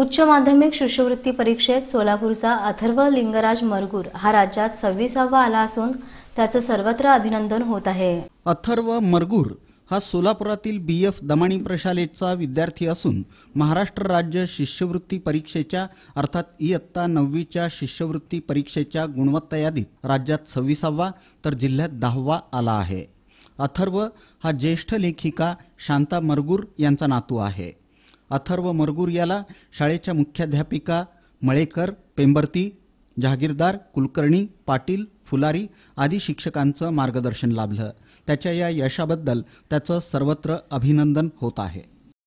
उच्च माध्यमिक शिष्यवृत्ती परीक्षेत सोलापूरचा अथर्व लिंगराज मरगूर हा राज्यात सव्वीसावा आला असून त्याचं सर्वत्र अभिनंदन होत आहे अथर्व मरगूर हा सोलापुरातील बी एफ दमाणी प्रशालेचा विद्यार्थी असून महाराष्ट्र राज्य शिष्यवृत्ती परीक्षेच्या अर्थात इयत्ता नववीच्या शिष्यवृत्ती परीक्षेच्या गुणवत्ता यादीत राज्यात सव्वीसावा तर जिल्ह्यात दहावा आला आहे अथर्व हा ज्येष्ठ लेखिका शांता मरगूर यांचा नातू आहे अथर्व मरगूर याला शाळेच्या मुख्याध्यापिका मळेकर पेंबर्ती जहागीरदार कुलकर्णी पाटील फुलारी आदी शिक्षकांचं मार्गदर्शन लाभलं त्याच्या या यशाबद्दल त्याचं सर्वत्र अभिनंदन होत आहे